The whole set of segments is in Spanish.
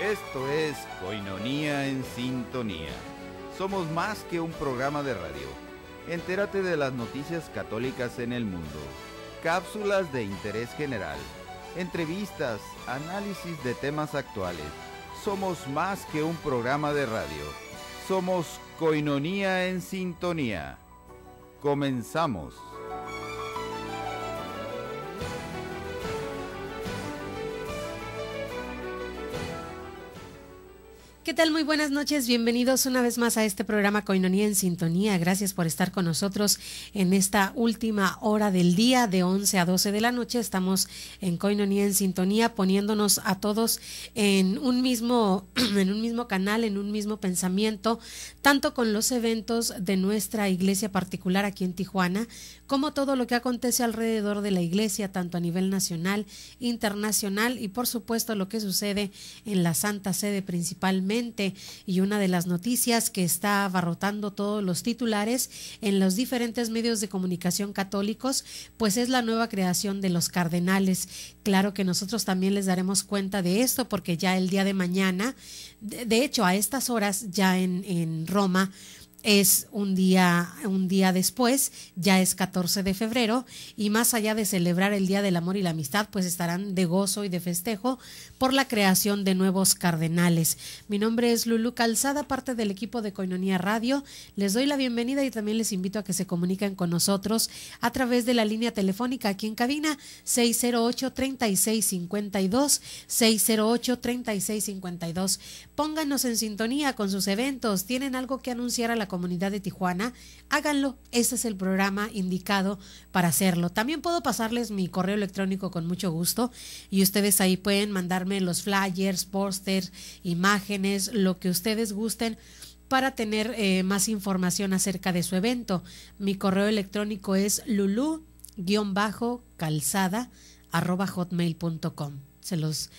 Esto es Coinonía en Sintonía. Somos más que un programa de radio. Entérate de las noticias católicas en el mundo. Cápsulas de interés general. Entrevistas, análisis de temas actuales. Somos más que un programa de radio. Somos Coinonía en Sintonía. Comenzamos. ¿Qué tal? Muy buenas noches. Bienvenidos una vez más a este programa Coinonía en Sintonía. Gracias por estar con nosotros en esta última hora del día, de 11 a 12 de la noche. Estamos en Coinonía en Sintonía, poniéndonos a todos en un mismo, en un mismo canal, en un mismo pensamiento, tanto con los eventos de nuestra iglesia particular aquí en Tijuana, como todo lo que acontece alrededor de la iglesia, tanto a nivel nacional, internacional y por supuesto lo que sucede en la Santa Sede principalmente y una de las noticias que está abarrotando todos los titulares en los diferentes medios de comunicación católicos, pues es la nueva creación de los cardenales. Claro que nosotros también les daremos cuenta de esto porque ya el día de mañana, de, hecho a estas horas ya en Roma, es un día, un día después, ya es 14 de febrero, y más allá de celebrar el Día del Amor y la Amistad, pues estarán de gozo y de festejo por la creación de nuevos cardenales. Mi nombre es Lulu Calzada, parte del equipo de Coinonía Radio. Les doy la bienvenida y también les invito a que se comuniquen con nosotros a través de la línea telefónica aquí en cabina 608-3652, 608-3652. Pónganos en sintonía con sus eventos. ¿Tienen algo que anunciar a la comunidad de Tijuana, háganlo. Ese es el programa indicado para hacerlo. También puedo pasarles mi correo electrónico con mucho gusto y ustedes ahí pueden mandarme los flyers, póster, imágenes, lo que ustedes gusten para tener eh, más información acerca de su evento. Mi correo electrónico es lulu-calzada hotmail.com. Se los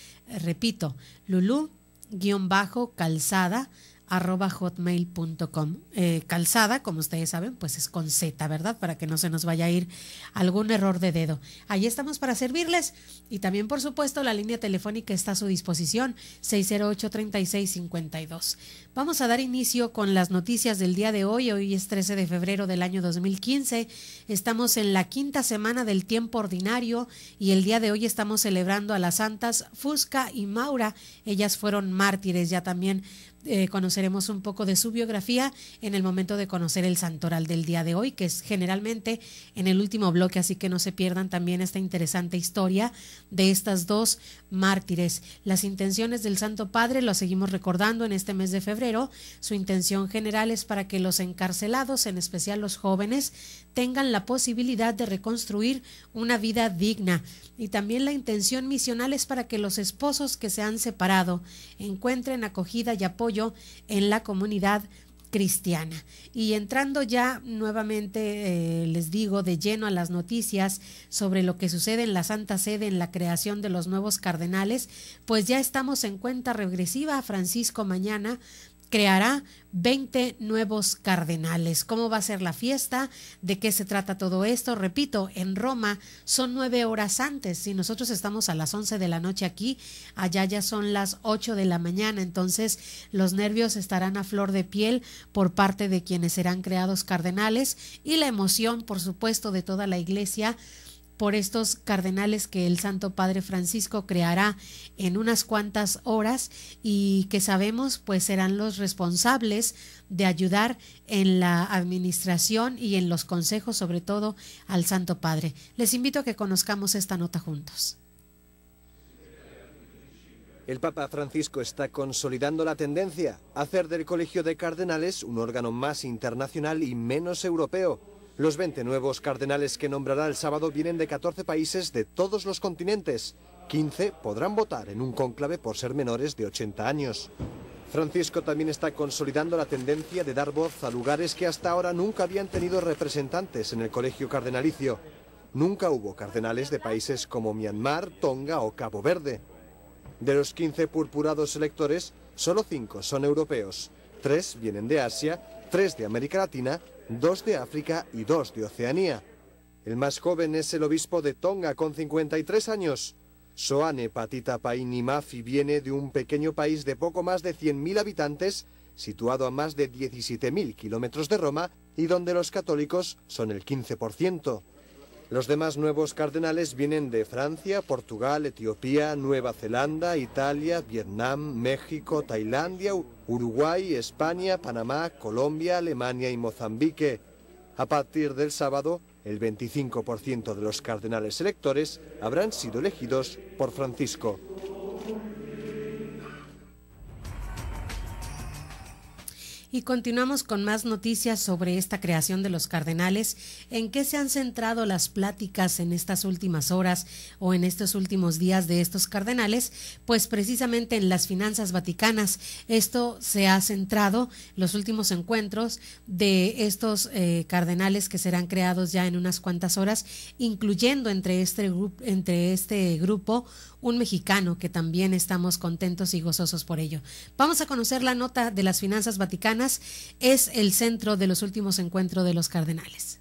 repito, lulu-calzada hotmail.com. Eh, calzada, como ustedes saben, pues es con Z, ¿verdad? Para que no se nos vaya a ir algún error de dedo. Ahí estamos para servirles y también, por supuesto, la línea telefónica está a su disposición, 608-3652. Vamos a dar inicio con las noticias del día de hoy. Hoy es 13 de febrero del año 2015. Estamos en la quinta semana del tiempo ordinario y el día de hoy estamos celebrando a las santas Fusca y Maura. Ellas fueron mártires ya también eh, conoceremos un poco de su biografía en el momento de conocer el santoral del día de hoy, que es generalmente en el último bloque, así que no se pierdan también esta interesante historia de estas dos mártires. Las intenciones del Santo Padre, lo seguimos recordando en este mes de febrero, su intención general es para que los encarcelados, en especial los jóvenes, tengan la posibilidad de reconstruir una vida digna. Y también la intención misional es para que los esposos que se han separado encuentren acogida y apoyo en la comunidad cristiana. Y entrando ya nuevamente, eh, les digo, de lleno a las noticias sobre lo que sucede en la Santa Sede en la creación de los nuevos cardenales, pues ya estamos en cuenta regresiva. a Francisco mañana creará 20 nuevos cardenales. ¿Cómo va a ser la fiesta? ¿De qué se trata todo esto? Repito, en Roma son nueve horas antes. Si nosotros estamos a las 11 de la noche aquí, allá ya son las 8 de la mañana. Entonces los nervios estarán a flor de piel por parte de quienes serán creados cardenales y la emoción, por supuesto, de toda la iglesia por estos cardenales que el Santo Padre Francisco creará en unas cuantas horas y que sabemos pues serán los responsables de ayudar en la administración y en los consejos, sobre todo al Santo Padre. Les invito a que conozcamos esta nota juntos. El Papa Francisco está consolidando la tendencia a hacer del Colegio de Cardenales un órgano más internacional y menos europeo los 20 nuevos cardenales que nombrará el sábado vienen de 14 países de todos los continentes. 15 podrán votar en un cónclave por ser menores de 80 años. Francisco también está consolidando la tendencia de dar voz a lugares que hasta ahora nunca habían tenido representantes en el colegio cardenalicio. Nunca hubo cardenales de países como Myanmar, Tonga o Cabo Verde. De los 15 purpurados electores, solo 5 son europeos, 3 vienen de Asia, 3 de América Latina dos de África y dos de Oceanía. El más joven es el obispo de Tonga, con 53 años. Soane Patita Paini Mafi viene de un pequeño país de poco más de 100.000 habitantes, situado a más de 17.000 kilómetros de Roma y donde los católicos son el 15%. Los demás nuevos cardenales vienen de Francia, Portugal, Etiopía, Nueva Zelanda, Italia, Vietnam, México, Tailandia, Uruguay, España, Panamá, Colombia, Alemania y Mozambique. A partir del sábado, el 25% de los cardenales electores habrán sido elegidos por Francisco. Y continuamos con más noticias sobre esta creación de los cardenales. ¿En qué se han centrado las pláticas en estas últimas horas o en estos últimos días de estos cardenales? Pues precisamente en las finanzas vaticanas. Esto se ha centrado los últimos encuentros de estos eh, cardenales que serán creados ya en unas cuantas horas, incluyendo entre este, entre este grupo un mexicano que también estamos contentos y gozosos por ello. Vamos a conocer la nota de las finanzas vaticanas es el centro de los últimos encuentros de los cardenales.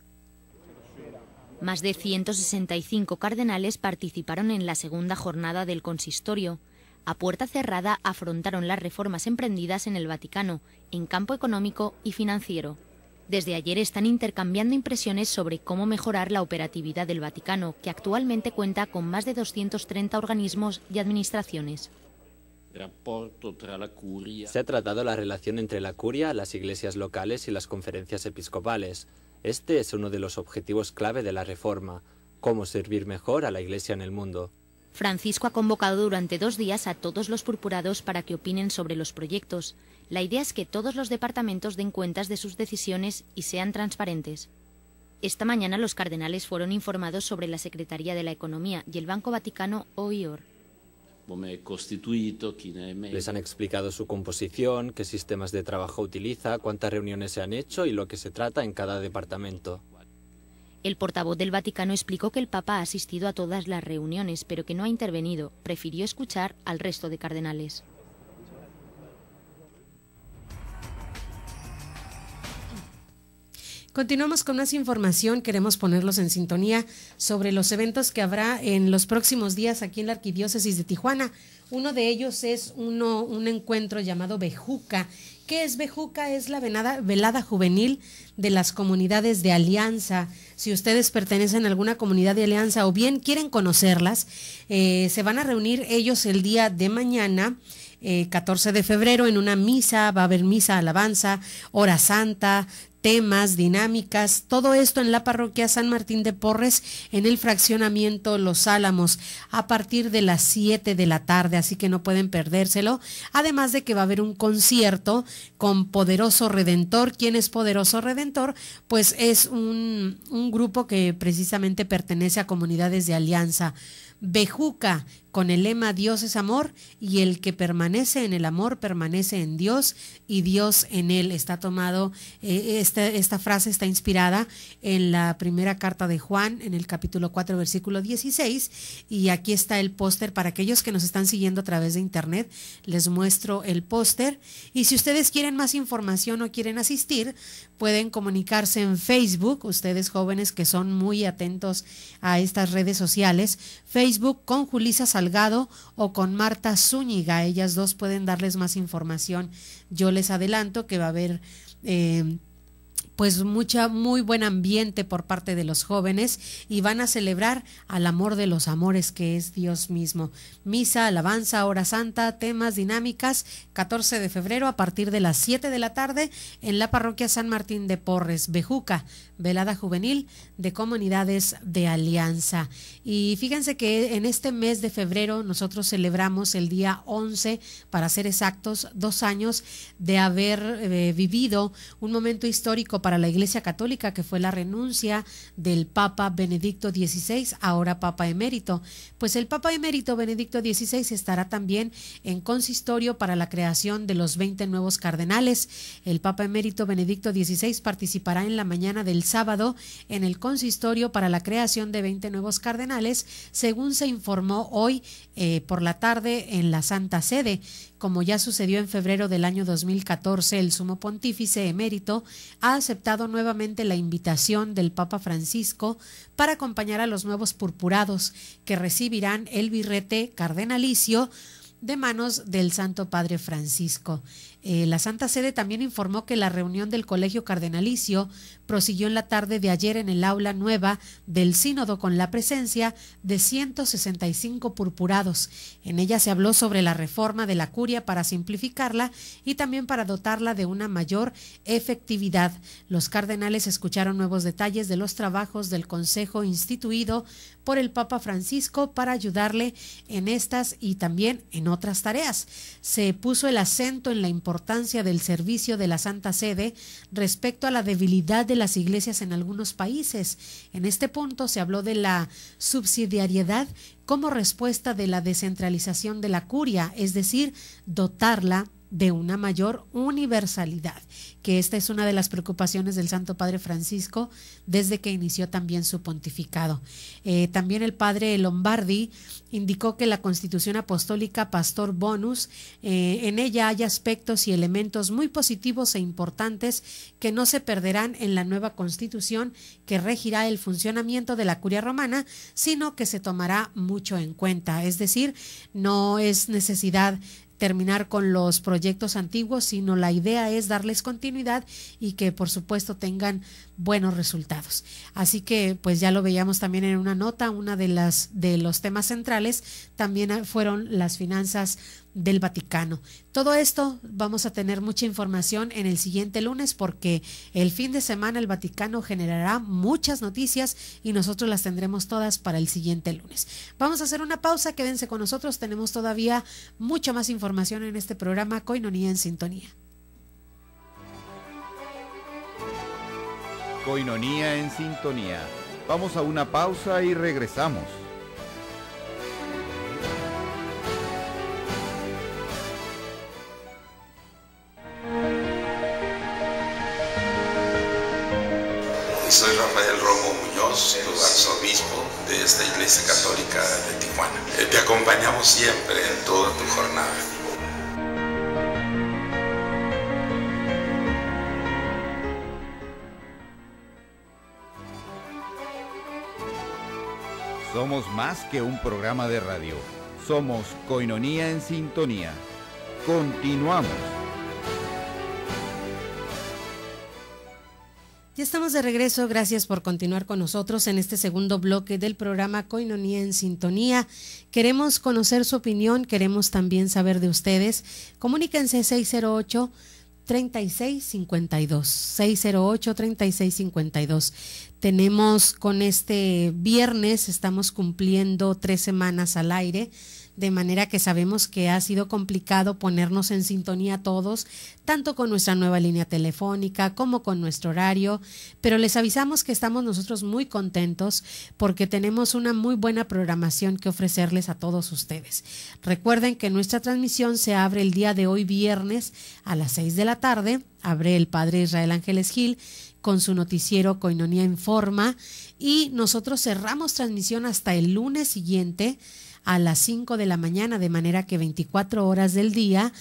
Más de 165 cardenales participaron en la segunda jornada del consistorio. A puerta cerrada afrontaron las reformas emprendidas en el Vaticano, en campo económico y financiero. Desde ayer están intercambiando impresiones sobre cómo mejorar la operatividad del Vaticano, que actualmente cuenta con más de 230 organismos y administraciones. Se ha tratado la relación entre la curia, las iglesias locales y las conferencias episcopales. Este es uno de los objetivos clave de la reforma, cómo servir mejor a la iglesia en el mundo. Francisco ha convocado durante dos días a todos los purpurados para que opinen sobre los proyectos. La idea es que todos los departamentos den cuentas de sus decisiones y sean transparentes. Esta mañana los cardenales fueron informados sobre la Secretaría de la Economía y el Banco Vaticano OIOR. Les han explicado su composición, qué sistemas de trabajo utiliza, cuántas reuniones se han hecho y lo que se trata en cada departamento. El portavoz del Vaticano explicó que el Papa ha asistido a todas las reuniones, pero que no ha intervenido. Prefirió escuchar al resto de cardenales. Continuamos con más información. Queremos ponerlos en sintonía sobre los eventos que habrá en los próximos días aquí en la Arquidiócesis de Tijuana. Uno de ellos es un encuentro llamado Bejuca. ¿Qué es Bejuca? Es la venada, velada juvenil de las comunidades de alianza. Si ustedes pertenecen a alguna comunidad de alianza o bien quieren conocerlas, eh, se van a reunir ellos el día de mañana. 14 eh, de febrero en una misa, va a haber misa, alabanza, hora santa, temas, dinámicas, todo esto en la parroquia San Martín de Porres, en el fraccionamiento Los Álamos, a partir de las 7 de la tarde, así que no pueden perdérselo. Además de que va a haber un concierto con Poderoso Redentor. ¿Quién es Poderoso Redentor? Pues es un, un grupo que precisamente pertenece a comunidades de alianza. Bejuca, con el lema Dios es amor y el que permanece en el amor permanece en Dios y Dios en él. Está tomado, eh, este, esta, frase está inspirada en la primera carta de Juan, en el capítulo 4, versículo 16, y aquí está el póster para aquellos que nos están siguiendo a través de internet, les muestro el póster y si ustedes quieren más información o quieren asistir, pueden comunicarse en Facebook, ustedes jóvenes que son muy atentos a estas redes sociales, Facebook con Julisa Salgado o con Marta Zúñiga. Ellas dos pueden darles más información. Yo les adelanto que va a haber... Eh, pues mucha muy buen ambiente por parte de los jóvenes y van a celebrar al amor de los amores que es Dios mismo. Misa, alabanza, hora santa, temas, dinámicas, 14 de febrero a partir de las 7 de la tarde en la parroquia San Martín de Porres, Bejuca, velada juvenil de comunidades de Alianza. Y fíjense que en este mes de febrero nosotros celebramos el día 11, para ser exactos, dos años de haber eh, vivido un momento histórico para para la Iglesia Católica, que fue la renuncia del Papa Benedicto XVI, ahora Papa Emérito. Pues el Papa Emérito Benedicto XVI estará también en consistorio para la creación de los 20 nuevos cardenales. El Papa Emérito Benedicto XVI participará en la mañana del sábado en el consistorio para la creación de 20 nuevos cardenales, según se informó hoy eh, por la tarde en la Santa Sede. Como ya sucedió en febrero del año 2014, el sumo pontífice emérito ha aceptado nuevamente la invitación del Papa Francisco para acompañar a los nuevos purpurados que recibirán el birrete cardenalicio de manos del Santo Padre Francisco. Eh, la Santa Sede también informó que la reunión del Colegio Cardenalicio prosiguió en la tarde de ayer en el aula nueva del sínodo con la presencia de 165 purpurados. En ella se habló sobre la reforma de la curia para simplificarla y también para dotarla de una mayor efectividad. Los cardenales escucharon nuevos detalles de los trabajos del Consejo instituido por el Papa Francisco para ayudarle en estas y también en otras tareas. Se puso el acento en la importancia importancia del servicio de la Santa Sede respecto a la debilidad de las iglesias en algunos países. En este punto se habló de la subsidiariedad como respuesta de la descentralización de la curia, es decir, dotarla de una mayor universalidad, que esta es una de las preocupaciones del Santo Padre Francisco desde que inició también su pontificado. Eh, también el Padre Lombardi indicó que la Constitución Apostólica Pastor Bonus, eh, en ella hay aspectos y elementos muy positivos e importantes que no se perderán en la nueva Constitución que regirá el funcionamiento de la Curia Romana, sino que se tomará mucho en cuenta. Es decir, no es necesidad terminar con los proyectos antiguos, sino la idea es darles continuidad y que por supuesto tengan buenos resultados. Así que pues ya lo veíamos también en una nota, una de las de los temas centrales también fueron las finanzas del Vaticano. Todo esto vamos a tener mucha información en el siguiente lunes porque el fin de semana el Vaticano generará muchas noticias y nosotros las tendremos todas para el siguiente lunes. Vamos a hacer una pausa, quédense con nosotros, tenemos todavía mucha más información en este programa Coinonía en Sintonía. Coinonía en Sintonía. Vamos a una pausa y regresamos. soy Rafael Romo Muñoz, tu arzobispo de esta iglesia católica de Tijuana. Eh, te acompañamos siempre en toda tu jornada. Somos más que un programa de radio. Somos Coinonía en Sintonía. Continuamos. estamos de regreso. Gracias por continuar con nosotros en este segundo bloque del programa Coinonía en Sintonía. Queremos conocer su opinión, queremos también saber de ustedes. Comuníquense 608 3652 608 3652. Tenemos con este viernes, estamos cumpliendo tres semanas al aire de manera que sabemos que ha sido complicado ponernos en sintonía todos, tanto con nuestra nueva línea telefónica como con nuestro horario, pero les avisamos que estamos nosotros muy contentos porque tenemos una muy buena programación que ofrecerles a todos ustedes. Recuerden que nuestra transmisión se abre el día de hoy viernes a las 6 de la tarde, abre el padre Israel Ángeles Gil con su noticiero Coinonía en Forma y nosotros cerramos transmisión hasta el lunes siguiente a las 5 de la mañana, de manera que 24 horas del día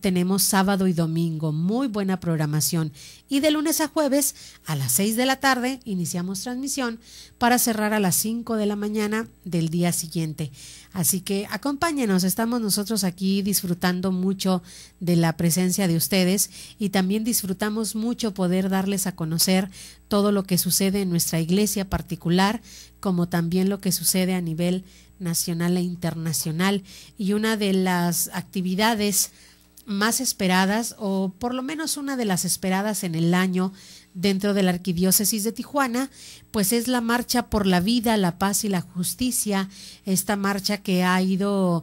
tenemos sábado y domingo. Muy buena programación. Y de lunes a jueves a las 6 de la tarde iniciamos transmisión para cerrar a las 5 de la mañana del día siguiente. Así que acompáñenos, estamos nosotros aquí disfrutando mucho de la presencia de ustedes y también disfrutamos mucho poder darles a conocer todo lo que sucede en nuestra iglesia particular, como también lo que sucede a nivel nacional e internacional. Y una de las actividades más esperadas, o por lo menos una de las esperadas en el año dentro de la Arquidiócesis de Tijuana, pues es la marcha por la vida, la paz y la justicia, esta marcha que ha ido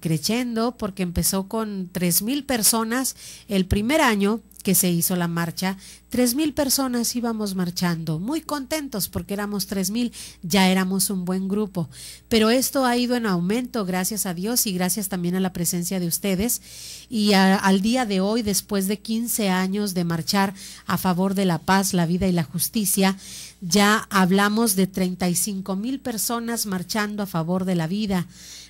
creciendo porque empezó con 3.000 personas el primer año que se hizo la marcha, tres mil personas íbamos marchando, muy contentos porque éramos tres mil, ya éramos un buen grupo. Pero esto ha ido en aumento, gracias a Dios y gracias también a la presencia de ustedes. Y al día de hoy, después de 15 años de marchar a favor de la paz, la vida y la justicia, ya hablamos de 35 mil personas marchando a favor de la vida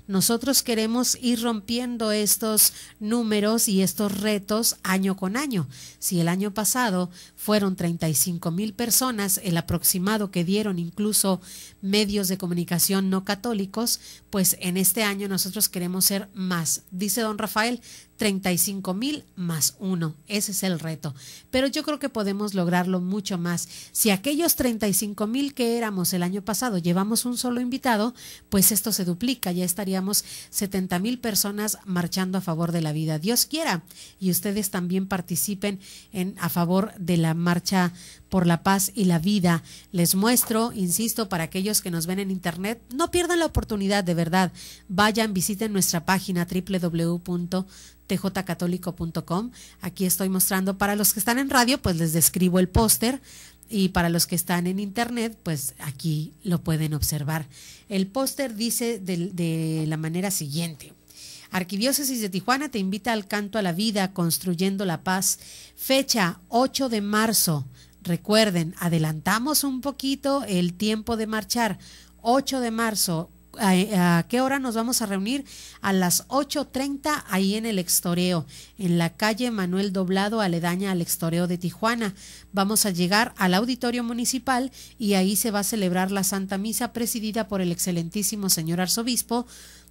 nosotros queremos ir rompiendo estos números y estos retos año con año. Si el año pasado fueron 35 mil personas, el aproximado que dieron incluso medios de comunicación no católicos, pues en este año nosotros queremos ser más. Dice don Rafael, 35 mil más uno. Ese es el reto. Pero yo creo que podemos lograrlo mucho más. Si aquellos 35 mil que éramos el año pasado llevamos un solo invitado, pues esto se duplica. Ya estaríamos 70 mil personas marchando a favor de la vida. Dios quiera. Y ustedes también participen en, a favor de la marcha por la paz y la vida. Les muestro, insisto, para aquellos que nos ven en internet, no pierdan la oportunidad, de verdad. Vayan, visiten nuestra página www.tjcatólico.com. Aquí estoy mostrando para los que están en radio, pues les describo el póster. Y para los que están en internet, pues aquí lo pueden observar. El póster dice de, de la manera siguiente. Arquidiócesis de Tijuana te invita al canto a la vida, construyendo la paz. Fecha 8 de marzo Recuerden, adelantamos un poquito el tiempo de marchar. 8 de marzo, ¿A, qué hora nos vamos a reunir? A las 8.30 ahí en el Extoreo, en la calle Manuel Doblado, aledaña al Extoreo de Tijuana. Vamos a llegar al auditorio municipal y ahí se va a celebrar la Santa Misa presidida por el excelentísimo señor arzobispo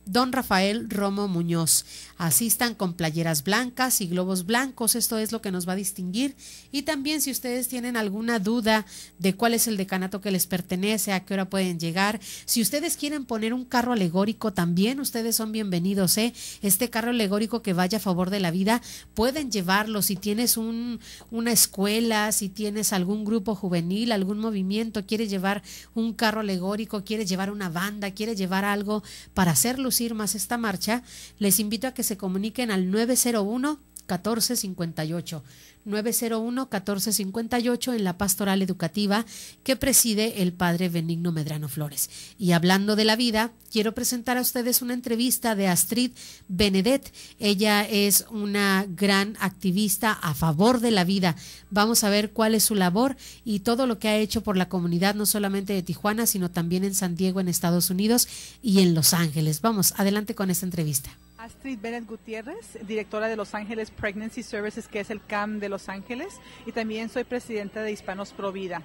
Don Rafael Romo Muñoz. Asistan con playeras blancas y globos blancos, esto es lo que nos va a distinguir. Y también si ustedes tienen alguna duda de cuál es el decanato que les pertenece, a qué hora pueden llegar, si ustedes quieren poner un carro alegórico también, ustedes son bienvenidos. ¿eh? Este carro alegórico que vaya a favor de la vida, pueden llevarlo. Si tienes una escuela, si tienes algún grupo juvenil, algún movimiento, quiere llevar un carro alegórico, quiere llevar una banda, quiere llevar algo para hacerlo ir más esta marcha, les invito a que se comuniquen al 901 1458. 901-1458 en la pastoral educativa que preside el padre Benigno Medrano Flores. Y hablando de la vida, quiero presentar a ustedes una entrevista de Astrid Benedet. Ella es una gran activista a favor de la vida. Vamos a ver cuál es su labor y todo lo que ha hecho por la comunidad, no solamente de Tijuana, sino también en San Diego, en Estados Unidos y en Los Ángeles. Vamos, adelante con esta entrevista. Astrid Bennett Gutiérrez, directora de Los Ángeles Pregnancy Services, que es el CAM de Los Ángeles, y también soy presidenta de Hispanos Pro Vida.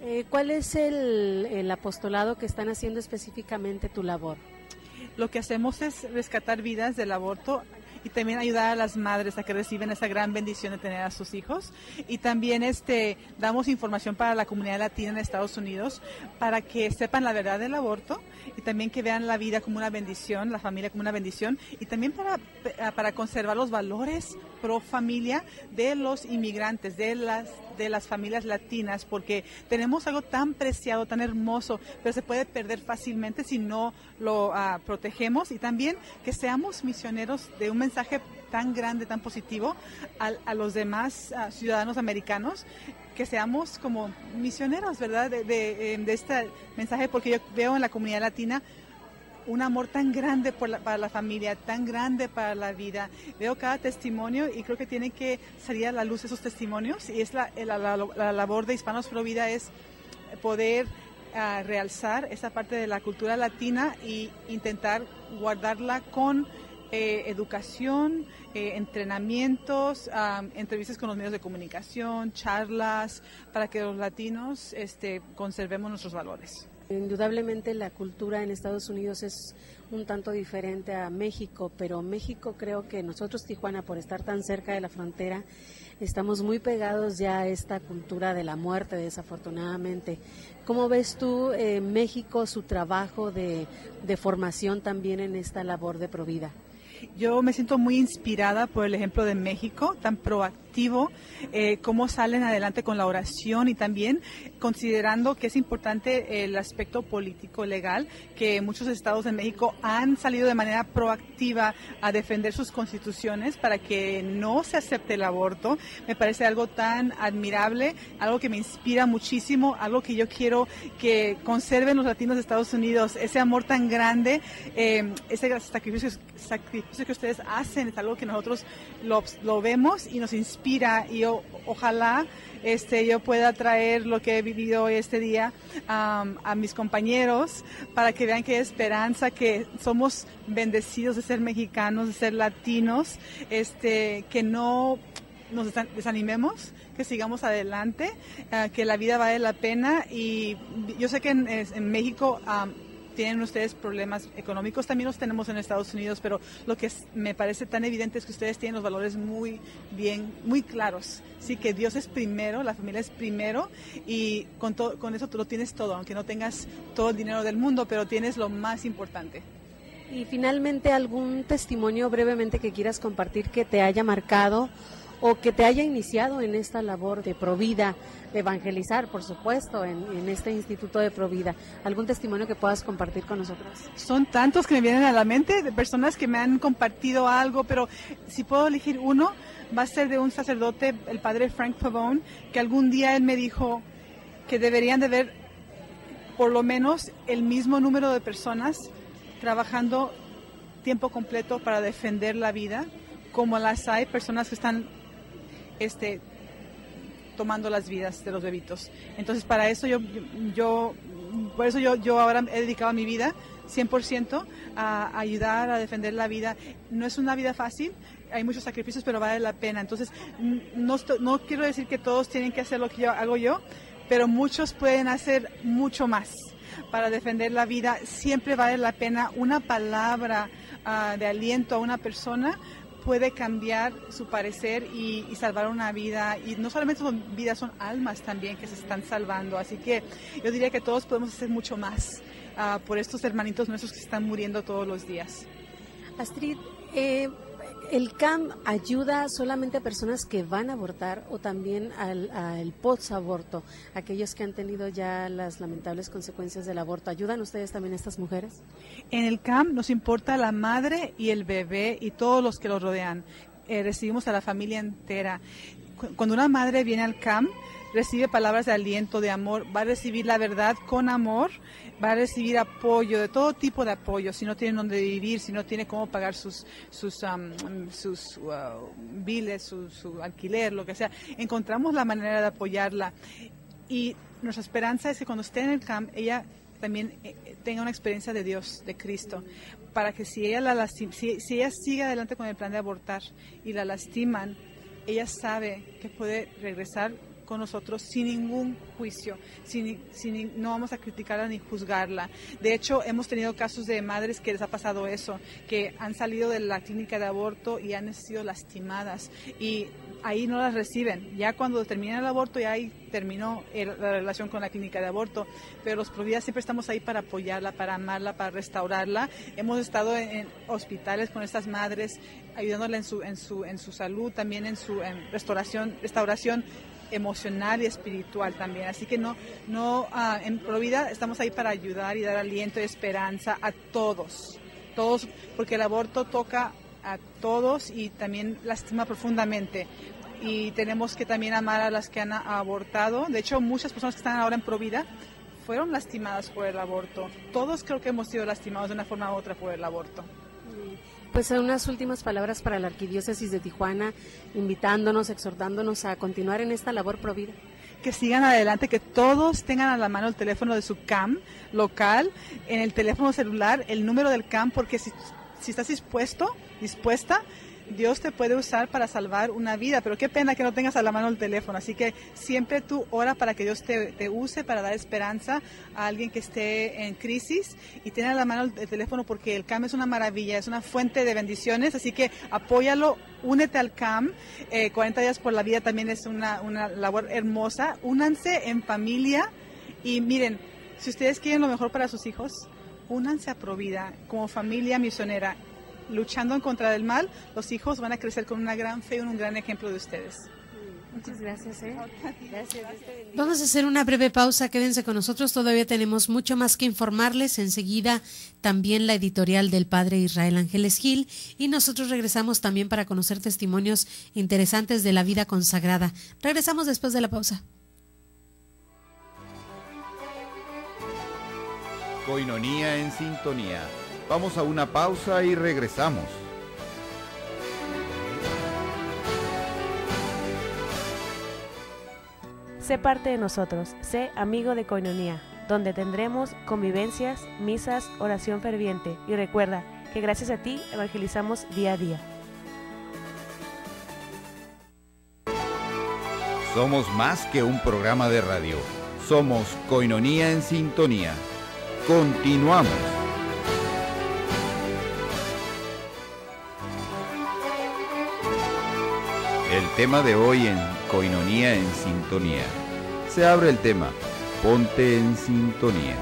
Eh, ¿Cuál es el apostolado que están haciendo específicamente tu labor? Lo que hacemos es rescatar vidas del aborto y también ayudar a las madres a que reciben esa gran bendición de tener a sus hijos. Y también este, damos información para la comunidad latina en Estados Unidos para que sepan la verdad del aborto y también que vean la vida como una bendición, la familia como una bendición y también para, para conservar los valores pro familia de los inmigrantes, de las de las familias latinas porque tenemos algo tan preciado, tan hermoso, pero se puede perder fácilmente si no lo ah, protegemos y también que seamos misioneros de un mensaje tan grande, tan positivo a, los demás ah, ciudadanos americanos que seamos como misioneros, ¿verdad?, eh, de, este mensaje, porque yo veo en la comunidad latina un amor tan grande para la familia, tan grande para la vida. Veo cada testimonio y creo que tienen que salir a la luz esos testimonios y es la, eh, labor de Hispanos Pro Vida es poder ah, realzar esa parte de la cultura latina e intentar guardarla con eh, educación, eh, entrenamientos, entrevistas con los medios de comunicación, charlas, para que los latinos este, conservemos nuestros valores. Indudablemente la cultura en Estados Unidos es un tanto diferente a México, pero México creo que nosotros, Tijuana, por estar tan cerca de la frontera, estamos muy pegados ya a esta cultura de la muerte, desafortunadamente. ¿Cómo ves tú eh, México, su trabajo de, formación también en esta labor de Provida? Yo me siento muy inspirada por el ejemplo de México, tan proactivo eh, cómo salen adelante con la oración y también considerando que es importante eh, el aspecto político legal, que muchos estados de México han salido de manera proactiva a defender sus constituciones para que no se acepte el aborto. Me parece algo tan admirable, algo que me inspira muchísimo, algo que yo quiero que conserven los latinos de Estados Unidos, ese amor tan grande, eh, ese sacrificio, que ustedes hacen, es algo que nosotros lo vemos y nos inspira y ojalá este, yo pueda traer lo que he vivido hoy este día a mis compañeros para que vean que hay esperanza, que somos bendecidos de ser mexicanos, de ser latinos, este, que no nos desanimemos, que sigamos adelante, ah, que la vida vale la pena y yo sé que en, México tienen ustedes problemas económicos, también los tenemos en Estados Unidos, pero lo que me parece tan evidente es que ustedes tienen los valores muy bien, muy claros. Sí, que Dios es primero, la familia es primero y con, con eso tú lo tienes todo, aunque no tengas todo el dinero del mundo, pero tienes lo más importante. Y finalmente, algún testimonio brevemente que quieras compartir que te haya marcado o que te haya iniciado en esta labor de Provida, de evangelizar, por supuesto, en, este Instituto de Provida. ¿Algún testimonio que puedas compartir con nosotros? Son tantos que me vienen a la mente de personas que me han compartido algo, pero si puedo elegir uno, va a ser de un sacerdote, el padre Frank Pavone, que algún día él me dijo que deberían de ver por lo menos el mismo número de personas trabajando tiempo completo para defender la vida, como las hay personas que están este, tomando las vidas de los bebitos. Entonces, para eso yo, yo por eso yo, yo ahora he dedicado mi vida 100% a ayudar a defender la vida. No es una vida fácil, hay muchos sacrificios, pero vale la pena. Entonces, no, no quiero decir que todos tienen que hacer lo que yo hago yo, pero muchos pueden hacer mucho más para defender la vida. Siempre vale la pena una palabra ah, de aliento a una persona puede cambiar su parecer y, salvar una vida. Y no solamente son vidas, son almas también que se están salvando. Así que yo diría que todos podemos hacer mucho más ah, por estos hermanitos nuestros que se están muriendo todos los días. Astrid, eh, ¿El CAM ayuda solamente a personas que van a abortar o también al, post-aborto, aquellos que han tenido ya las lamentables consecuencias del aborto? ¿Ayudan ustedes también a estas mujeres? En el CAM nos importa la madre y el bebé y todos los que los rodean. Eh, recibimos a la familia entera. Cuando una madre viene al CAM, recibe palabras de aliento, de amor, va a recibir la verdad con amor va a recibir apoyo, de todo tipo de apoyo, si no tiene dónde vivir, si no tiene cómo pagar sus, sus, sus uh, biles, su, alquiler, lo que sea. Encontramos la manera de apoyarla y nuestra esperanza es que cuando esté en el camp, ella también eh, eh, tenga una experiencia de Dios, de Cristo, para que si ella, la si, si, ella sigue adelante con el plan de abortar y la lastiman, ella sabe que puede regresar con nosotros sin ningún juicio, sin, no vamos a criticarla ni juzgarla. De hecho, hemos tenido casos de madres que les ha pasado eso, que han salido de la clínica de aborto y han sido lastimadas y ahí no las reciben. Ya cuando termina el aborto, ya ahí terminó la relación con la clínica de aborto, pero los providas siempre estamos ahí para apoyarla, para amarla, para restaurarla. Hemos estado en, hospitales con estas madres, ayudándola en su, en su, en su salud, también en su restauración, restauración emocional y espiritual también. Así que no, no, ah, en Provida estamos ahí para ayudar y dar aliento y esperanza a todos, todos, porque el aborto toca a todos y también lastima profundamente. Y tenemos que también amar a las que han abortado. De hecho, muchas personas que están ahora en Provida fueron lastimadas por el aborto. Todos creo que hemos sido lastimados de una forma u otra por el aborto pues unas últimas palabras para la Arquidiócesis de Tijuana, invitándonos, exhortándonos a continuar en esta labor provida que sigan adelante, que todos tengan a la mano el teléfono de su CAM local, en el teléfono celular, el número del CAM, porque si, si estás dispuesto, dispuesta, Dios te puede usar para salvar una vida, pero qué pena que no tengas a la mano el teléfono. Así que siempre tú ora para que Dios te, use para dar esperanza a alguien que esté en crisis y tenga a la mano el, teléfono porque el CAM es una maravilla, es una fuente de bendiciones. Así que apóyalo, únete al CAM. 40 eh, días por la vida también es una, una labor hermosa. Únanse en familia y miren, si ustedes quieren lo mejor para sus hijos, únanse a Provida como familia misionera luchando en contra del mal, los hijos van a crecer con una gran fe y un gran ejemplo de ustedes. Muchas gracias. ¿eh? Vamos a hacer una breve pausa. Quédense con nosotros. Todavía tenemos mucho más que informarles. Enseguida también la editorial del padre Israel Ángeles Gil. Y nosotros regresamos también para conocer testimonios interesantes de la vida consagrada. Regresamos después de la pausa. Coinonía en sintonía Vamos a una pausa y regresamos. Sé parte de nosotros, sé amigo de Coinonía, donde tendremos convivencias, misas, oración ferviente y recuerda que gracias a ti evangelizamos día a día. Somos más que un programa de radio, somos Coinonía en sintonía. Continuamos. El tema de hoy en Coinonía en Sintonía. Se abre el tema. Ponte en sintonía.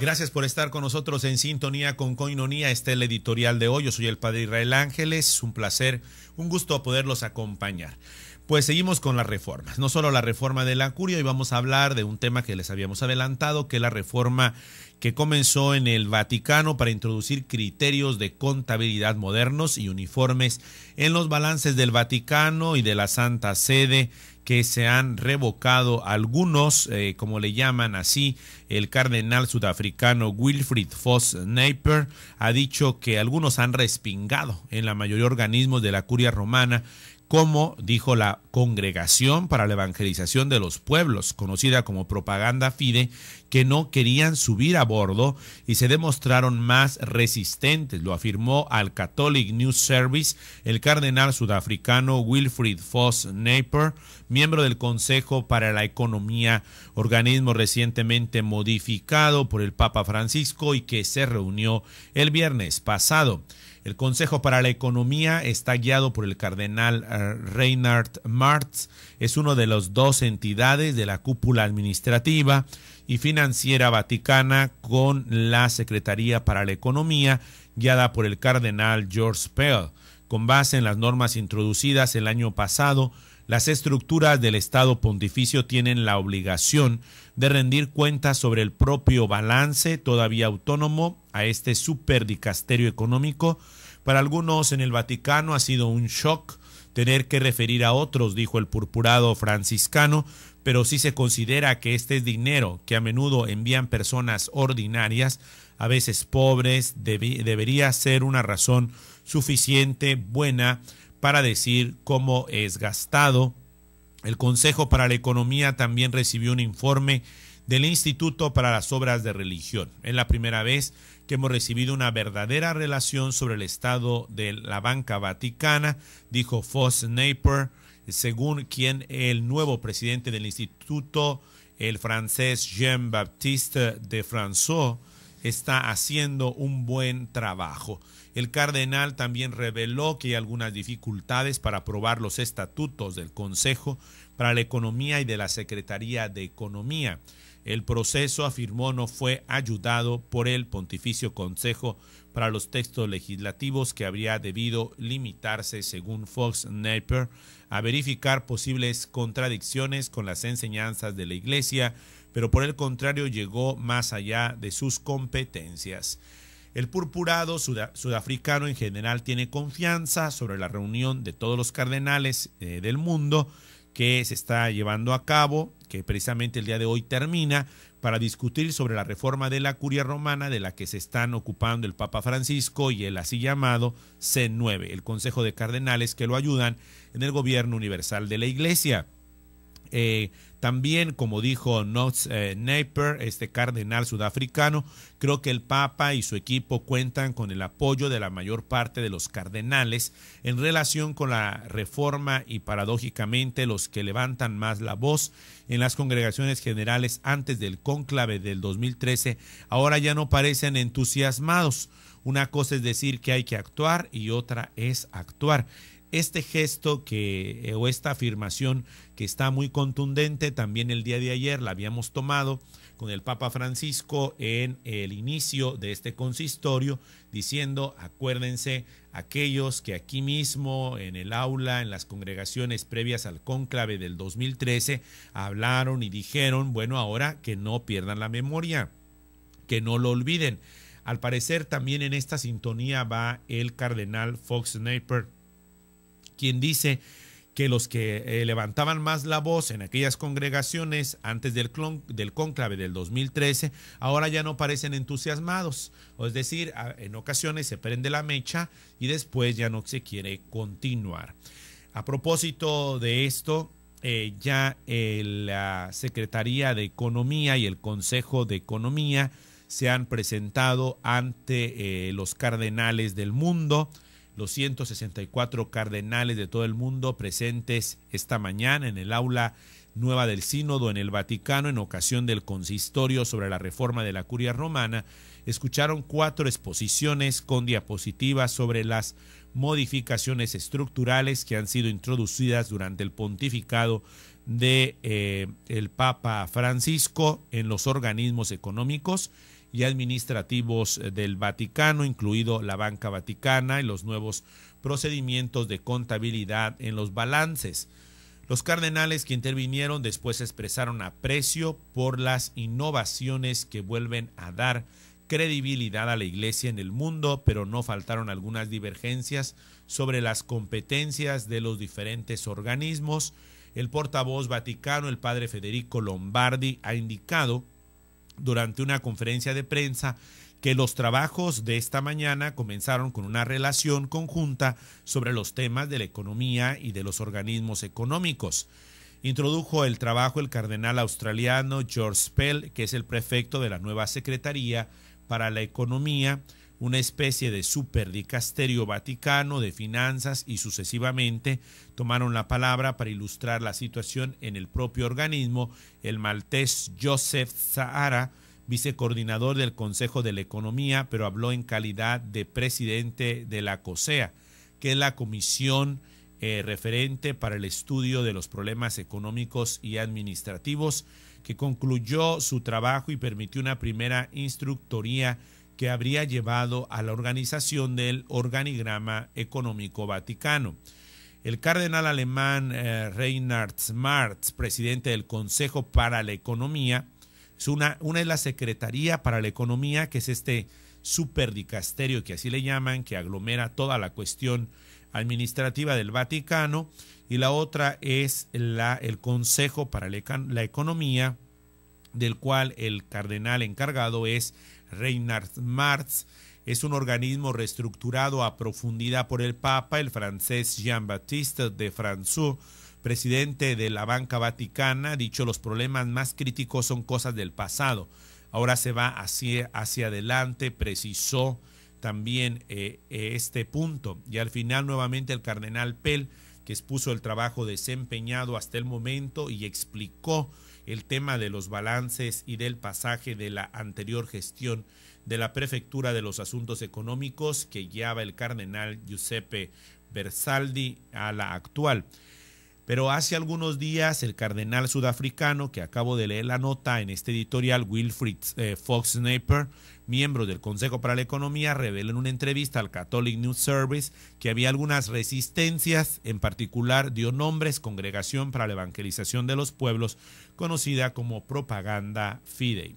Gracias por estar con nosotros en sintonía con Coinonía. Este es el editorial de hoy. Yo soy el padre Israel Ángeles. Un placer, un gusto poderlos acompañar. Pues seguimos con las reformas. No solo la reforma de la curia, hoy vamos a hablar de un tema que les habíamos adelantado, que la reforma que comenzó en el Vaticano para introducir criterios de contabilidad modernos y uniformes en los balances del Vaticano y de la Santa Sede que se han revocado algunos, eh, como le llaman así, el cardenal sudafricano Wilfried Foss Napier ha dicho que algunos han respingado en la mayoría de organismos de la curia romana como dijo la Congregación para la Evangelización de los Pueblos, conocida como Propaganda Fide, que no querían subir a bordo y se demostraron más resistentes. Lo afirmó al Catholic News Service el cardenal sudafricano Wilfried Foss naper miembro del Consejo para la Economía, organismo recientemente modificado por el Papa Francisco y que se reunió el viernes pasado. El Consejo para la Economía está guiado por el cardenal eh, Reinhard Martz. Es uno de las dos entidades de la cúpula administrativa y financiera vaticana con la Secretaría para la Economía, guiada por el cardenal George Pell. Con base en las normas introducidas el año pasado, las estructuras del Estado pontificio tienen la obligación de rendir cuentas sobre el propio balance todavía autónomo a este superdicasterio económico para algunos en el Vaticano ha sido un shock tener que referir a otros, dijo el purpurado franciscano, pero sí se considera que este dinero que a menudo envían personas ordinarias, a veces pobres, debería ser una razón suficiente, buena, para decir cómo es gastado. El Consejo para la Economía también recibió un informe del Instituto para las Obras de Religión. Es la primera vez que hemos recibido una verdadera relación sobre el estado de la banca vaticana, dijo Foss Napier, según quien el nuevo presidente del instituto, el francés Jean-Baptiste de François, está haciendo un buen trabajo. El cardenal también reveló que hay algunas dificultades para aprobar los estatutos del Consejo para la Economía y de la Secretaría de Economía. El proceso, afirmó, no fue ayudado por el Pontificio Consejo para los textos legislativos que habría debido limitarse, según Fox Napier, a verificar posibles contradicciones con las enseñanzas de la Iglesia, pero por el contrario llegó más allá de sus competencias. El purpurado sudafricano en general tiene confianza sobre la reunión de todos los cardenales eh, del mundo que se está llevando a cabo que precisamente el día de hoy termina, para discutir sobre la reforma de la curia romana de la que se están ocupando el Papa Francisco y el así llamado C9, el Consejo de Cardenales que lo ayudan en el gobierno universal de la Iglesia. Eh, también, como dijo Knox eh, Neiper, este cardenal sudafricano, creo que el Papa y su equipo cuentan con el apoyo de la mayor parte de los cardenales en relación con la reforma y paradójicamente los que levantan más la voz en las congregaciones generales antes del cónclave del 2013 ahora ya no parecen entusiasmados. Una cosa es decir que hay que actuar y otra es actuar este gesto que, eh, o esta afirmación que está muy contundente, también el día de ayer la habíamos tomado con el Papa Francisco en el inicio de este consistorio, diciendo, acuérdense, aquellos que aquí mismo, en el aula, en las congregaciones previas al cónclave del 2013, hablaron y dijeron, bueno, ahora que no pierdan la memoria, que no lo olviden. Al parecer también en esta sintonía va el cardenal Fox Napier quien dice que los que eh, levantaban más la voz en aquellas congregaciones antes del, clon, del cónclave del 2013, ahora ya no parecen entusiasmados. O es decir, en ocasiones se prende la mecha y después ya no se quiere continuar. A propósito de esto, eh, ya eh, la Secretaría de Economía y el Consejo de Economía se han presentado ante los cardenales del mundo los 164 cardenales de todo el mundo presentes esta mañana en el aula nueva del sínodo en el Vaticano en ocasión del consistorio sobre la reforma de la curia romana, escucharon cuatro exposiciones con diapositivas sobre las modificaciones estructurales que han sido introducidas durante el pontificado de eh, el Papa Francisco en los organismos económicos, y administrativos eh, del Vaticano, incluido la banca vaticana y los nuevos procedimientos de contabilidad en los balances. Los cardenales que intervinieron después expresaron aprecio por las innovaciones que vuelven a dar credibilidad a la Iglesia en el mundo, pero no faltaron algunas divergencias sobre las competencias de los diferentes organismos. El portavoz vaticano, el padre Federico Lombardi, ha indicado durante una conferencia de prensa que los trabajos de esta mañana comenzaron con una relación conjunta sobre los temas de la economía y de los organismos económicos. Introdujo el trabajo el cardenal australiano George Pell, que es el prefecto de la nueva Secretaría para la Economía, una especie de superdicasterio vaticano de finanzas y sucesivamente tomaron la palabra para ilustrar la situación en el propio organismo el maltés Joseph Zahara, vicecoordinador del Consejo de la Economía, pero habló en calidad de presidente de la COSEA, que es la comisión eh, referente para el estudio de los problemas económicos y administrativos, que concluyó su trabajo y permitió una primera instructoría que habría llevado a la organización del organigrama económico vaticano. El cardenal alemán eh, Reinhard Marx, presidente del Consejo para la Economía, es una, una es la Secretaría para la Economía, que es este superdicasterio que así le llaman, que aglomera toda la cuestión administrativa del Vaticano, y la otra es la, el Consejo para la, la Economía, del cual el cardenal encargado es Reinhard Marx. Es un organismo reestructurado a profundidad por el Papa, el francés Jean-Baptiste de François, presidente de la Banca Vaticana. Dicho, los problemas más críticos son cosas del pasado. Ahora se va hacia, hacia adelante, precisó también eh, eh, este punto. Y al final, nuevamente, el cardenal Pell, que expuso el trabajo desempeñado hasta el momento y explicó el tema de los balances y del pasaje de la anterior gestión de la Prefectura de los Asuntos Económicos que guiaba el cardenal Giuseppe Bersaldi a la actual. Pero hace algunos días el cardenal sudafricano, que acabo de leer la nota en este editorial, Wilfried eh, Fox Napier, miembro del Consejo para la Economía, reveló en una entrevista al Catholic News Service que había algunas resistencias, en particular dio nombres Congregación para la Evangelización de los Pueblos, conocida como Propaganda Fidei.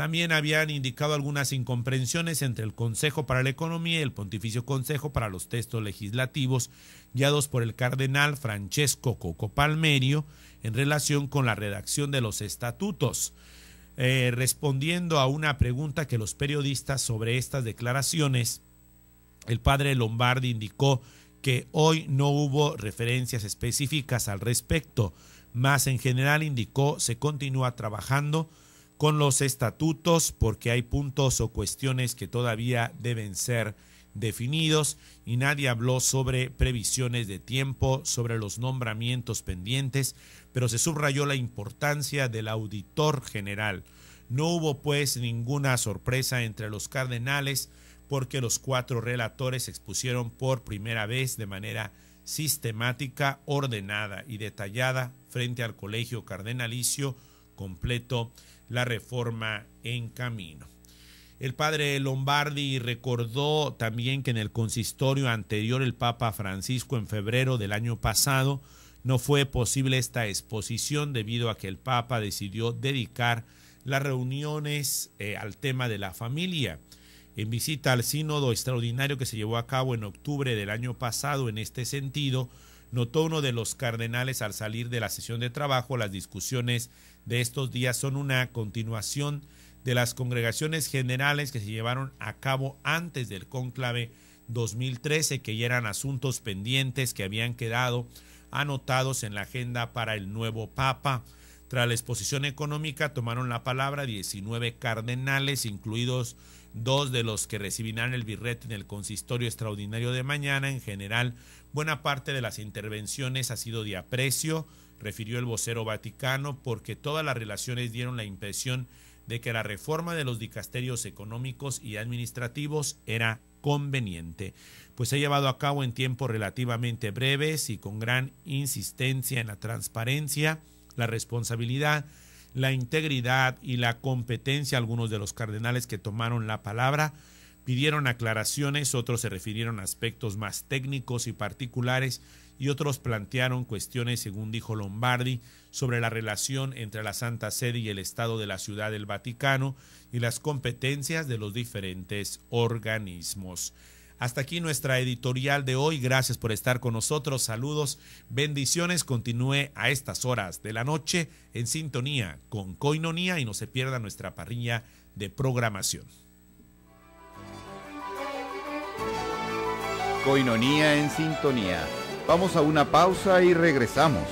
También habían indicado algunas incomprensiones entre el Consejo para la Economía y el Pontificio Consejo para los textos legislativos guiados por el cardenal Francesco Coco Palmerio en relación con la redacción de los estatutos. Eh, respondiendo a una pregunta que los periodistas sobre estas declaraciones, el padre Lombardi indicó que hoy no hubo referencias específicas al respecto, más en general indicó se continúa trabajando con los estatutos porque hay puntos o cuestiones que todavía deben ser definidos y nadie habló sobre previsiones de tiempo, sobre los nombramientos pendientes, pero se subrayó la importancia del auditor general. No hubo pues ninguna sorpresa entre los cardenales porque los cuatro relatores expusieron por primera vez de manera sistemática, ordenada y detallada frente al colegio cardenalicio completo la reforma en camino. El padre Lombardi recordó también que en el consistorio anterior el Papa Francisco en febrero del año pasado no fue posible esta exposición debido a que el Papa decidió dedicar las reuniones eh, al tema de la familia. En visita al sínodo extraordinario que se llevó a cabo en octubre del año pasado en este sentido, notó uno de los cardenales al salir de la sesión de trabajo las discusiones de estos días son una continuación de las congregaciones generales que se llevaron a cabo antes del cónclave 2013, que ya eran asuntos pendientes que habían quedado anotados en la agenda para el nuevo Papa. Tras la exposición económica tomaron la palabra 19 cardenales, incluidos dos de los que recibirán el birrete en el consistorio extraordinario de mañana. En general, buena parte de las intervenciones ha sido de aprecio refirió el vocero vaticano, porque todas las relaciones dieron la impresión de que la reforma de los dicasterios económicos y administrativos era conveniente, pues se ha llevado a cabo en tiempos relativamente breves y con gran insistencia en la transparencia, la responsabilidad, la integridad y la competencia. Algunos de los cardenales que tomaron la palabra pidieron aclaraciones, otros se refirieron a aspectos más técnicos y particulares y otros plantearon cuestiones, según dijo Lombardi, sobre la relación entre la Santa Sede y el Estado de la Ciudad del Vaticano y las competencias de los diferentes organismos. Hasta aquí nuestra editorial de hoy. Gracias por estar con nosotros. Saludos, bendiciones. Continúe a estas horas de la noche en sintonía con Coinonía y no se pierda nuestra parrilla de programación. Coinonía en sintonía Vamos a una pausa y regresamos.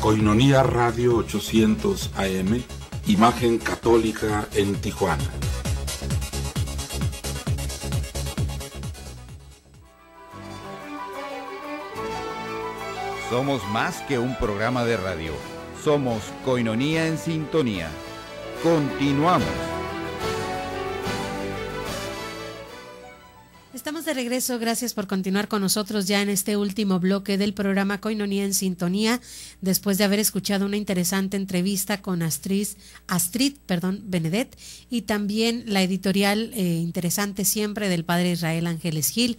Coinonía Radio 800 AM, Imagen Católica en Tijuana. Somos más que un programa de radio. Somos Coinonía en Sintonía. Continuamos. Estamos de regreso, gracias por continuar con nosotros ya en este último bloque del programa Coinonía en Sintonía, después de haber escuchado una interesante entrevista con Astrid, Astrid perdón, Benedet y también la editorial eh, interesante siempre del padre Israel Ángeles Gil,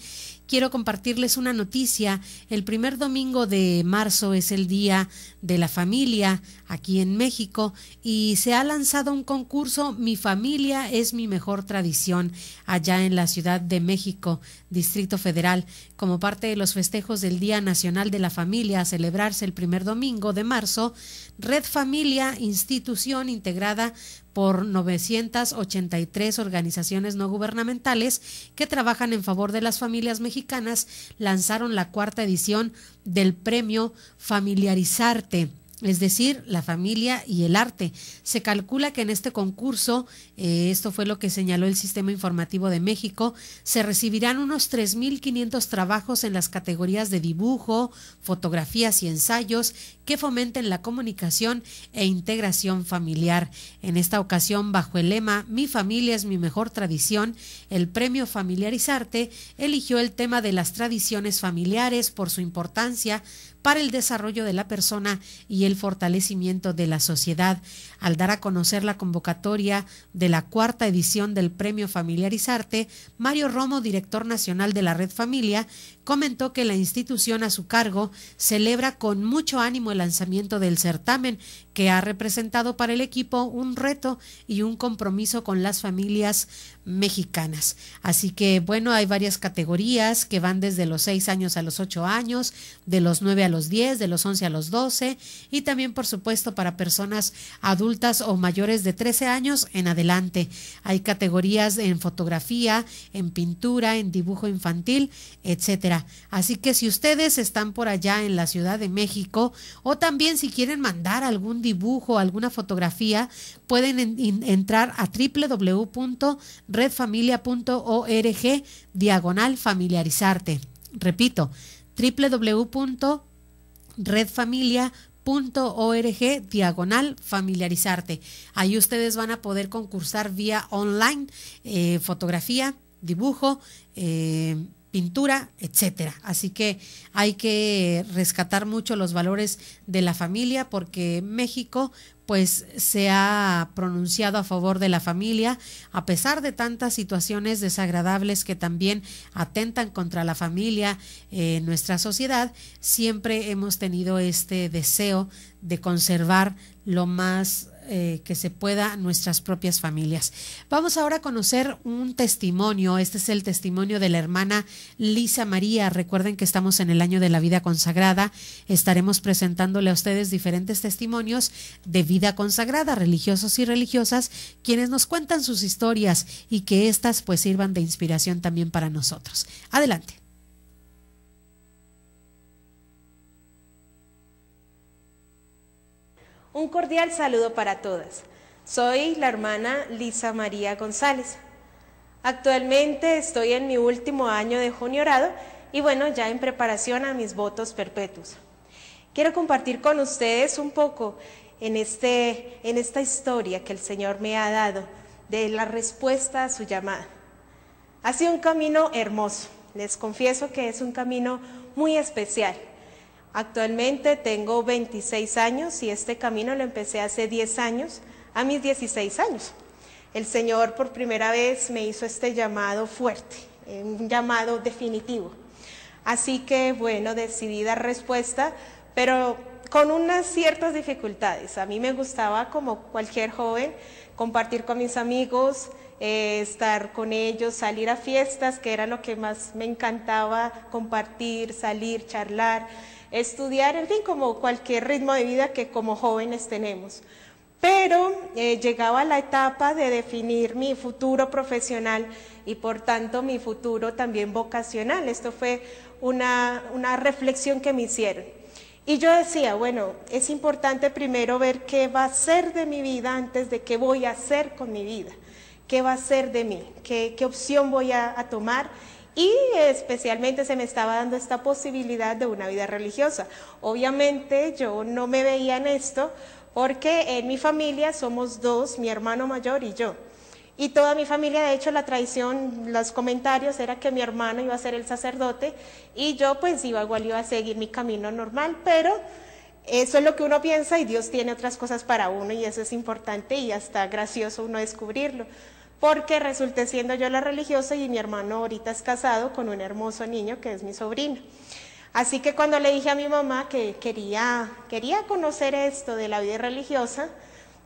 quiero compartirles una noticia. El primer domingo de marzo es el Día de la Familia aquí en México y se ha lanzado un concurso Mi familia es mi mejor tradición allá en la Ciudad de México, Distrito Federal, como parte de los festejos del Día Nacional de la Familia a celebrarse el primer domingo de marzo. Red Familia, institución integrada por 983 organizaciones no gubernamentales que trabajan en favor de las familias mexicanas, lanzaron la cuarta edición del premio Familiarizarte es decir, la familia y el arte. Se calcula que en este concurso, eh, esto fue lo que señaló el Sistema Informativo de México, se recibirán unos 3.500 trabajos en las categorías de dibujo, fotografías y ensayos que fomenten la comunicación e integración familiar. En esta ocasión, bajo el lema Mi familia es mi mejor tradición, el premio Familiarizarte eligió el tema de las tradiciones familiares por su importancia, para el desarrollo de la persona y el fortalecimiento de la sociedad. Al dar a conocer la convocatoria de la cuarta edición del Premio Familiarizarte, Mario Romo, director nacional de la Red Familia, comentó que la institución a su cargo celebra con mucho ánimo el lanzamiento del certamen que ha representado para el equipo un reto y un compromiso con las familias mexicanas. Así que bueno, hay varias categorías que van desde los 6 años a los 8 años, de los 9 a los 10, de los 11 a los 12 y también por supuesto para personas adultas o mayores de 13 años en adelante. Hay categorías en fotografía, en pintura, en dibujo infantil, etcétera. Así que si ustedes están por allá en la Ciudad de México o también si quieren mandar algún dibujo, alguna fotografía, pueden entrar a www.redfamilia.org diagonal familiarizarte. Repito, www.redfamilia.org diagonal familiarizarte. Ahí ustedes van a poder concursar vía online, eh, fotografía, dibujo, eh, pintura, etcétera. Así que hay que rescatar mucho los valores de la familia porque México pues se ha pronunciado a favor de la familia, a pesar de tantas situaciones desagradables que también atentan contra la familia en eh, nuestra sociedad, siempre hemos tenido este deseo de conservar lo más eh, que se pueda nuestras propias familias. Vamos ahora a conocer un testimonio. Este es el testimonio de la hermana Lisa María. Recuerden que estamos en el año de la vida consagrada. Estaremos presentándole a ustedes diferentes testimonios de vida consagrada, religiosos y religiosas, quienes nos cuentan sus historias y que éstas pues sirvan de inspiración también para nosotros. Adelante. Un cordial saludo para todas. Soy la hermana Lisa María González. Actualmente estoy en mi último año de juniorado y bueno, ya en preparación a mis votos perpetuos. Quiero compartir con ustedes un poco en, este, en esta historia que el Señor me ha dado de la respuesta a su llamada. Ha sido un camino hermoso, les confieso que es un camino muy especial Actualmente tengo 26 años y este camino lo empecé hace 10 años, a mis 16 años. El Señor por primera vez me hizo este llamado fuerte, eh, un llamado definitivo. Así que bueno, decidí dar respuesta, pero con unas ciertas dificultades. A mí me gustaba, como cualquier joven, compartir con mis amigos, eh, estar con ellos, salir a fiestas, que era lo que más me encantaba, compartir, salir, charlar, estudiar, en fin, como cualquier ritmo de vida que como jóvenes tenemos. Pero eh, llegaba la etapa de definir mi futuro profesional y por tanto mi futuro también vocacional. Esto fue una reflexión que me hicieron. Y yo decía, bueno, es importante primero ver qué va a ser de mi vida antes de qué voy a hacer con mi vida qué va a ser de mí, qué, opción voy a, tomar. Y especialmente se me estaba dando esta posibilidad de una vida religiosa. Obviamente yo no me veía en esto porque en mi familia somos dos, mi hermano mayor y yo. Y toda mi familia, de hecho, la tradición, los comentarios era que mi hermano iba a ser el sacerdote y yo pues iba igual iba a seguir mi camino normal, pero eso es lo que uno piensa y Dios tiene otras cosas para uno y eso es importante y hasta gracioso uno descubrirlo porque resulté siendo yo la religiosa y mi hermano ahorita es casado con un hermoso niño que es mi sobrino. Así que cuando le dije a mi mamá que quería, quería conocer esto de la vida religiosa,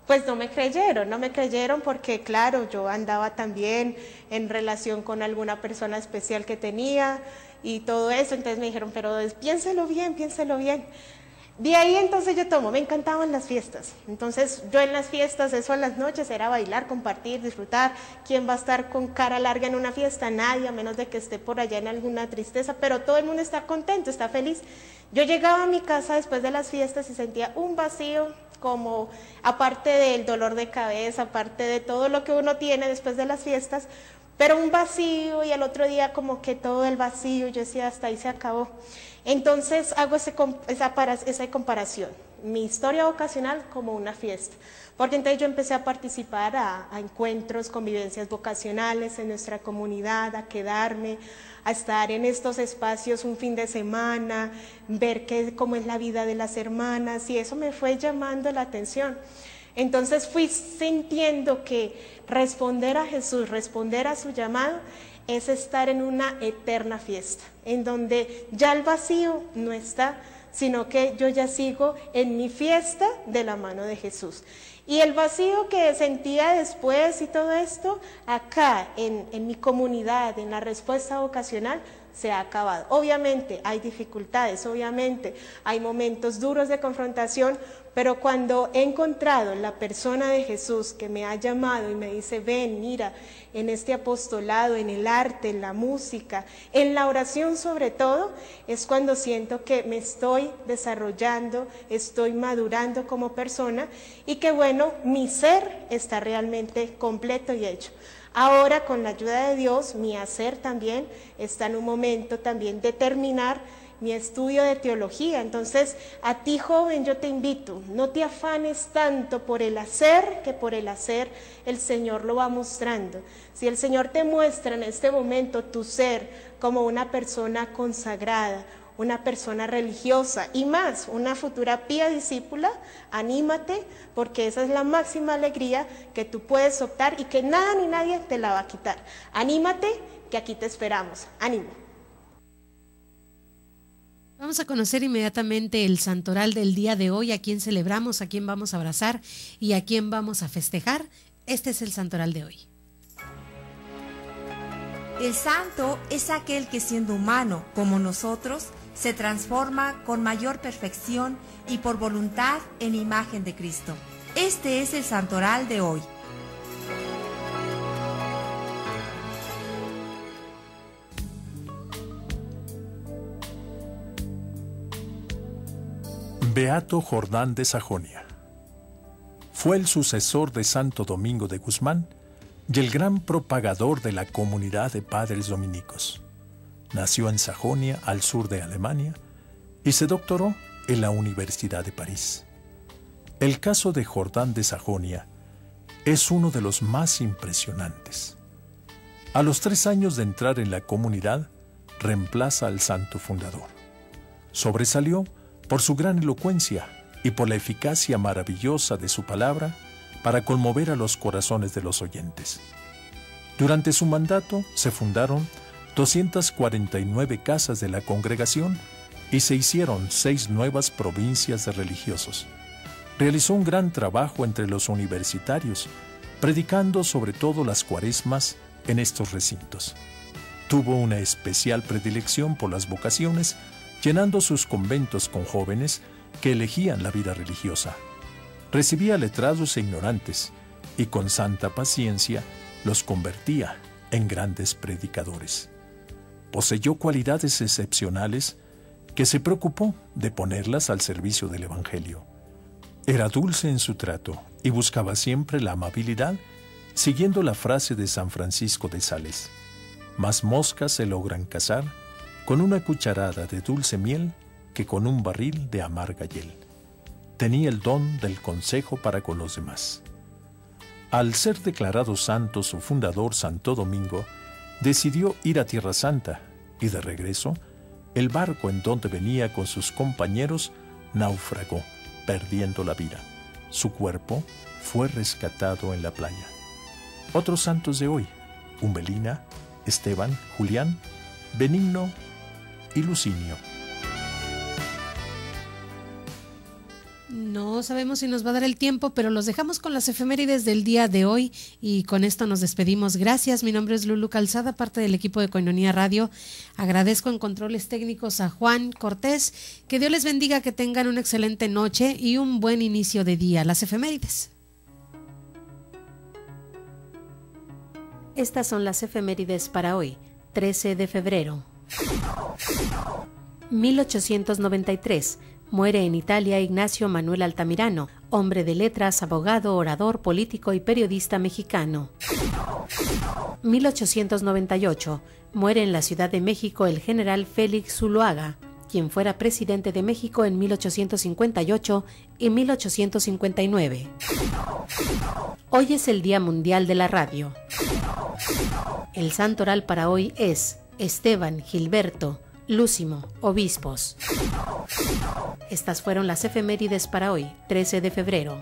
pues no me creyeron, no me creyeron porque claro, yo andaba también en relación con alguna persona especial que tenía y todo eso, entonces me dijeron, pero piénselo bien, piénselo bien. De ahí entonces yo tomo, me encantaban las fiestas. Entonces yo en las fiestas, eso en las noches era bailar, compartir, disfrutar. ¿Quién va a estar con cara larga en una fiesta? Nadie, a menos de que esté por allá en alguna tristeza, pero todo el mundo está contento, está feliz. Yo llegaba a mi casa después de las fiestas y sentía un vacío como aparte del dolor de cabeza, aparte de todo lo que uno tiene después de las fiestas, pero un vacío y al otro día como que todo el vacío, yo decía, hasta ahí se acabó. Entonces hago esa, comparación, mi historia vocacional como una fiesta, porque entonces yo empecé a participar a, encuentros, convivencias vocacionales en nuestra comunidad, a quedarme, a estar en estos espacios un fin de semana, ver qué, cómo es la vida de las hermanas y eso me fue llamando la atención. Entonces fui sintiendo que responder a Jesús, responder a su llamado, es estar en una eterna fiesta, en donde ya el vacío no está, sino que yo ya sigo en mi fiesta de la mano de Jesús. Y el vacío que sentía después y todo esto, acá en, mi comunidad, en la respuesta vocacional, se ha acabado. Obviamente hay dificultades, obviamente hay momentos duros de confrontación, pero cuando he encontrado la persona de Jesús que me ha llamado y me dice, ven, mira, en este apostolado, en el arte, en la música, en la oración sobre todo, es cuando siento que me estoy desarrollando, estoy madurando como persona y que bueno, mi ser está realmente completo y hecho. Ahora, con la ayuda de Dios, mi hacer también está en un momento también de terminar mi estudio de teología. Entonces, a ti joven yo te invito, no te afanes tanto por el hacer que por el hacer el Señor lo va mostrando. Si el Señor te muestra en este momento tu ser como una persona consagrada, una persona religiosa y más, una futura pía discípula, anímate porque esa es la máxima alegría que tú puedes optar y que nada ni nadie te la va a quitar. Anímate que aquí te esperamos. Ánimo. Vamos a conocer inmediatamente el santoral del día de hoy, a quién celebramos, a quién vamos a abrazar y a quién vamos a festejar. Este es el santoral de hoy. El santo es aquel que siendo humano como nosotros, se transforma con mayor perfección y por voluntad en imagen de Cristo. Este es el santoral de hoy. Beato Jordán de Sajonia. Fue el sucesor de Santo Domingo de Guzmán y el gran propagador de la comunidad de padres dominicos. Nació en Sajonia, al sur de Alemania, y se doctoró en la Universidad de París. El caso de Jordán de Sajonia es uno de los más impresionantes. A los tres años de entrar en la comunidad, reemplaza al santo fundador. Sobresalió por su gran elocuencia y por la eficacia maravillosa de su palabra para conmover a los corazones de los oyentes. Durante su mandato se fundaron 249 casas de la congregación y se hicieron seis nuevas provincias de religiosos. Realizó un gran trabajo entre los universitarios, predicando sobre todo las cuaresmas en estos recintos. Tuvo una especial predilección por las vocaciones llenando sus conventos con jóvenes que elegían la vida religiosa. Recibía letrados e ignorantes, y con santa paciencia los convertía en grandes predicadores. Poseyó cualidades excepcionales que se preocupó de ponerlas al servicio del Evangelio. Era dulce en su trato y buscaba siempre la amabilidad, siguiendo la frase de San Francisco de Sales. Más moscas se logran cazar con una cucharada de dulce miel que con un barril de amarga hiel. Tenía el don del consejo para con los demás. Al ser declarado santo su fundador Santo Domingo, decidió ir a Tierra Santa y de regreso, el barco en donde venía con sus compañeros naufragó, perdiendo la vida. Su cuerpo fue rescatado en la playa. Otros santos de hoy, Umbelina, Esteban, Julián, Benigno y Lucinio. No sabemos si nos va a dar el tiempo, pero los dejamos con las efemérides del día de hoy y con esto nos despedimos. Gracias, mi nombre es Lulu Calzada, parte del equipo de Coinonía Radio. Agradezco en controles técnicos a Juan Cortés. Que Dios les bendiga, que tengan una excelente noche y un buen inicio de día. Las efemérides. Estas son las efemérides para hoy, 13 de febrero. 1893. Muere en Italia Ignacio Manuel Altamirano, hombre de letras, abogado, orador, político y periodista mexicano. 1898. Muere en la Ciudad de México el general Félix Zuloaga, quien fuera presidente de México en 1858 y 1859. Hoy es el Día Mundial de la Radio. El santoral para hoy es Esteban Gilberto Lúcimo, obispos. Estas fueron las efemérides para hoy, 13 de febrero.